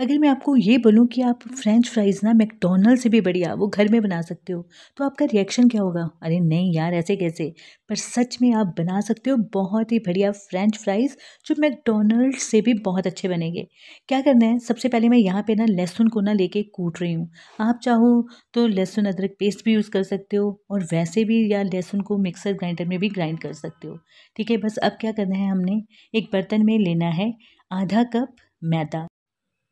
अगर मैं आपको ये बोलूँ कि आप फ्रेंच फ्राइज़ ना मैकडोनल्ड से भी बढ़िया वो घर में बना सकते हो तो आपका रिएक्शन क्या होगा अरे नहीं यार ऐसे कैसे पर सच में आप बना सकते हो बहुत ही बढ़िया फ्रेंच फ्राइज़ जो मैकडोनल्ड से भी बहुत अच्छे बनेंगे क्या करना है सबसे पहले मैं यहाँ पे ना लहसुन को ना लेके कूट रही हूँ आप चाहो तो लहसुन अदरक पेस्ट भी यूज़ कर सकते हो और वैसे भी या लहसुन को मिक्सर ग्राइंडर में भी ग्राइंड कर सकते हो ठीक है बस अब क्या करना है हमने एक बर्तन में लेना है आधा कप मैदा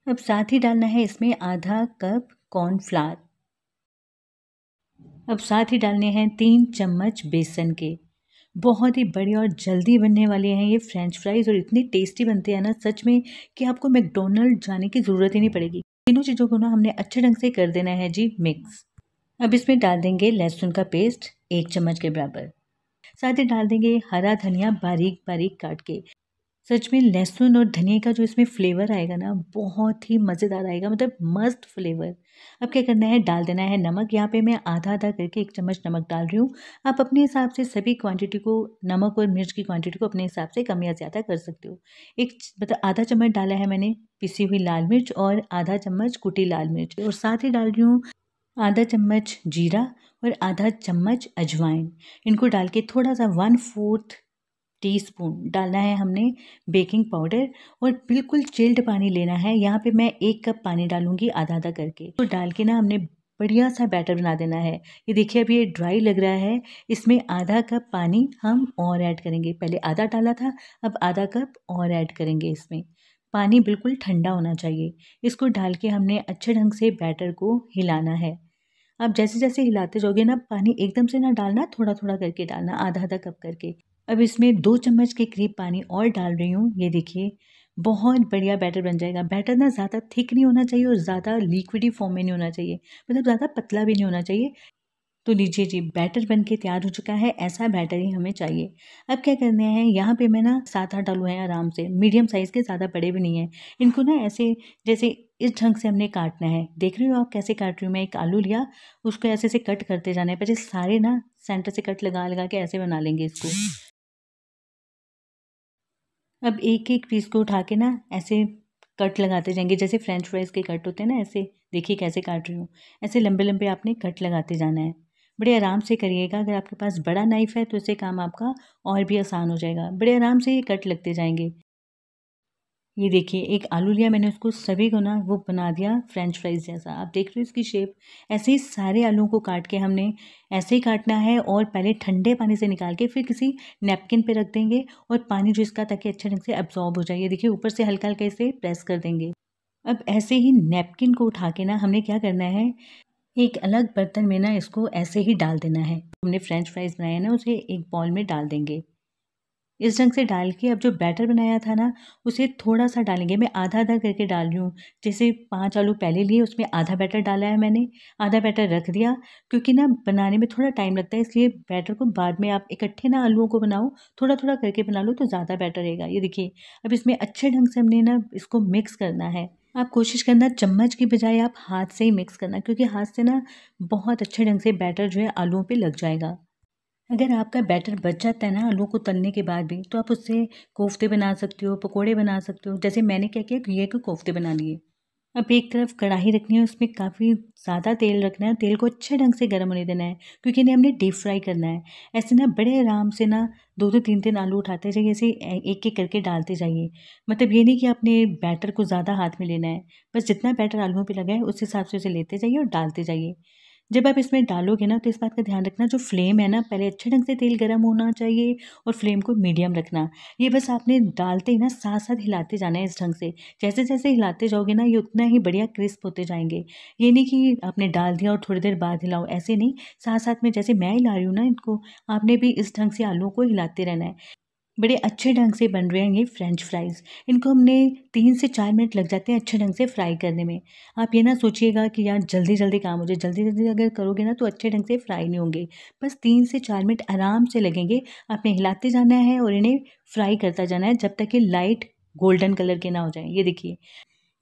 अब साथ ही डालना है इसमें आधा कप कॉर्नफ्लावर अब साथ ही डालने हैं तीन चम्मच बेसन के बहुत ही बड़े और जल्दी बनने वाले हैं ये फ्रेंच फ्राइज और इतने टेस्टी बनते हैं ना सच में कि आपको मैकडोनल्ड जाने की ज़रूरत ही नहीं पड़ेगी तीनों चीज़ों को ना हमने अच्छे ढंग से कर देना है जी मिक्स अब इसमें डाल देंगे लहसुन का पेस्ट एक चम्मच के बराबर साथ ही डाल देंगे हरा धनिया बारीक बारीक काट के सच में लहसुन और धनिया का जो इसमें फ्लेवर आएगा ना बहुत ही मज़ेदार आएगा मतलब मस्त फ्लेवर अब क्या करना है डाल देना है नमक यहाँ पे मैं आधा आधा करके एक चम्मच नमक डाल रही हूँ आप अपने हिसाब से सभी क्वांटिटी को नमक और मिर्च की क्वांटिटी को अपने हिसाब से कम या ज़्यादा कर सकते हो एक मतलब आधा चम्मच डाला है मैंने पिसी हुई लाल मिर्च और आधा चम्मच कुटी लाल मिर्च और साथ ही डाल रही हूँ आधा चम्मच जीरा और आधा चम्मच अजवाइन इनको डाल के थोड़ा सा वन फोर्थ टीस्पून डालना है हमने बेकिंग पाउडर और बिल्कुल चिल्ड पानी लेना है यहाँ पे मैं एक कप पानी डालूंगी आधा आधा करके तो डाल के ना हमने बढ़िया सा बैटर बना देना है ये देखिए अभी ये ड्राई लग रहा है इसमें आधा कप पानी हम और ऐड करेंगे पहले आधा डाला था अब आधा कप और ऐड करेंगे इसमें पानी बिल्कुल ठंडा होना चाहिए इसको डाल के हमने अच्छे ढंग से बैटर को हिलाना है आप जैसे जैसे हिलाते जाओगे ना पानी एकदम से ना डालना थोड़ा थोड़ा करके डालना आधा आधा कप करके अब इसमें दो चम्मच के करीब पानी और डाल रही हूँ ये देखिए बहुत बढ़िया बैटर बन जाएगा बैटर ना ज़्यादा थिक नहीं होना चाहिए और ज़्यादा लिक्विडी फॉर्म में नहीं होना चाहिए मतलब ज़्यादा पतला भी नहीं होना चाहिए तो लीजिए जी बैटर बन के तैयार हो चुका है ऐसा बैटर ही हमें चाहिए अब क्या करना है यहाँ पे मैं ना सात आठ आलू हैं आराम से मीडियम साइज़ के ज़्यादा बड़े भी नहीं हैं इनको ना ऐसे जैसे इस ढंग से हमने काटना है देख रहे हो आप कैसे काट रही हूँ मैं एक आलू लिया उसको ऐसे ऐसे कट करते जाना है पहले सारे ना सेंटर से कट लगा लगा के ऐसे बना लेंगे इसको अब एक एक पीस को उठा के ना ऐसे कट लगाते जाएंगे जैसे फ्रेंच फ्राइज़ के कट होते हैं ना ऐसे देखिए कैसे काट रही हूँ ऐसे लंबे लंबे आपने कट लगाते जाना है बड़े आराम से करिएगा अगर आपके पास बड़ा नाइफ़ है तो इससे काम आपका और भी आसान हो जाएगा बड़े आराम से ये कट लगते जाएंगे ये देखिए एक आलू लिया मैंने उसको सभी को ना वो बना दिया फ्रेंच फ्राइज़ जैसा आप देख रहे हो इसकी शेप ऐसे ही सारे आलू को काट के हमने ऐसे ही काटना है और पहले ठंडे पानी से निकाल के फिर किसी नैपकिन पे रख देंगे और पानी जो इसका ताकि अच्छे ढंग से एब्जॉर्ब हो जाए ये देखिए ऊपर से हल्का हल्का इसे प्रेस कर देंगे अब ऐसे ही नैपकिन को उठा के ना हमने क्या करना है एक अलग बर्तन में ना इसको ऐसे ही डाल देना है हमने फ्रेंच फ्राइज़ बनाया ना उसे एक बॉल में डाल देंगे इस ढंग से डाल के अब जो बैटर बनाया था ना उसे थोड़ा सा डालेंगे मैं आधा आधा करके डाल रही हूँ जैसे पाँच आलू पहले लिए उसमें आधा बैटर डाला है मैंने आधा बैटर रख दिया क्योंकि ना बनाने में थोड़ा टाइम लगता है इसलिए बैटर को बाद में आप इकट्ठे ना आलूओं को बनाओ थोड़ा थोड़ा करके बना लो तो ज़्यादा बैटर रहेगा ये देखिए अब इसमें अच्छे ढंग से हमने ना इसको मिक्स करना है आप कोशिश करना चम्मच की बजाय आप हाथ से ही मिक्स करना क्योंकि हाथ से ना बहुत अच्छे ढंग से बैटर जो है आलूओं पे लग जाएगा अगर आपका बैटर बच जाता है ना आलू को तलने के बाद भी तो आप उससे कोफ्ते बना सकते हो पकोड़े बना सकते हो जैसे मैंने क्या किया घी के कोफ्ते बना लिए अब एक तरफ कढ़ाई रखनी है उसमें काफ़ी ज़्यादा तेल रखना है तेल को अच्छे ढंग से गर्म होने देना है क्योंकि इन्हें हमने डीप फ्राई करना है ऐसे ना बड़े आराम से ना दो दो तीन तीन आलू उठाते जाइए ऐसे एक एक करके डालते जाइए मतलब ये नहीं कि आपने बैटर को ज़्यादा हाथ में लेना है बस जितना बैटर आलूओं पर लगा है उस हिसाब से उसे लेते जाइए और डालते जाइए जब आप इसमें डालोगे ना तो इस बात का ध्यान रखना जो फ्लेम है ना पहले अच्छे ढंग से तेल गर्म होना चाहिए और फ्लेम को मीडियम रखना ये बस आपने डालते ही ना साथ साथ हिलाते जाना है इस ढंग से जैसे जैसे हिलाते जाओगे ना ये उतना ही बढ़िया क्रिस्प होते जाएंगे ये नहीं कि आपने डाल दिया और थोड़ी देर बाद हिलाओ ऐसे नहीं साथ साथ में जैसे मैं हिला रही हूँ ना इनको आपने भी इस ढंग से आलूओं को हिलाते रहना है बड़े अच्छे ढंग से बन रहे हैं ये फ्रेंच फ्राइज़ इनको हमने तीन से चार मिनट लग जाते हैं अच्छे ढंग से फ्राई करने में आप ये ना सोचिएगा कि यार जल्दी जल्दी काम हो जाए जल्दी जल्दी अगर करोगे ना तो अच्छे ढंग से फ्राई नहीं होंगे बस तीन से चार मिनट आराम से लगेंगे आपने हिलाते जाना है और इन्हें फ्राई करता जाना है जब तक कि लाइट गोल्डन कलर के ना हो जाए ये देखिए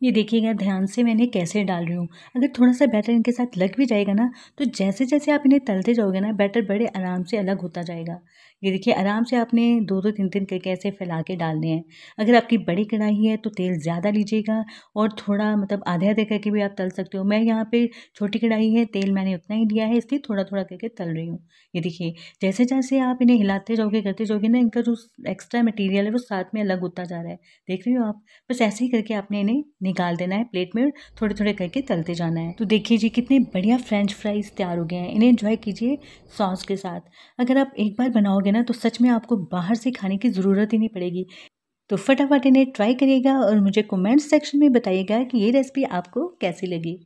ये देखिएगा ध्यान से मैंने कैसे डाल रही हूँ अगर थोड़ा सा बैटर इनके साथ लग भी जाएगा ना तो जैसे जैसे आप इन्हें तलते जाओगे ना बैटर बड़े आराम से अलग होता जाएगा ये देखिए आराम से आपने दो दो तीन तीन करके ऐसे फैला के डालने हैं अगर आपकी बड़ी कढ़ाई है तो तेल ज़्यादा लीजिएगा और थोड़ा मतलब आधे आधे करके भी आप तल सकते हो मैं यहाँ पर छोटी कढ़ाई है तेल मैंने उतना ही लिया है इसलिए थोड़ा थोड़ा करके तल रही हूँ ये देखिए जैसे जैसे आप इन्हें हिलाते जाओगे करते जाओगे ना इनका जो एक्स्ट्रा मटीरियल है वो साथ में अलग होता जा रहा है देख रही हो आप बस ऐसे ही करके आपने इन्हें निकाल देना है प्लेट में थोड़े थोड़े करके तलते जाना है तो देखिए जी कितने बढ़िया फ्रेंच फ्राइज तैयार हो गए हैं इन्हें इन्जॉय कीजिए सॉस के साथ अगर आप एक बार बनाओगे ना तो सच में आपको बाहर से खाने की ज़रूरत ही नहीं पड़ेगी तो फटाफट इन्हें ट्राई करिएगा और मुझे कमेंट सेक्शन में बताइएगा कि ये रेसिपी आपको कैसी लगी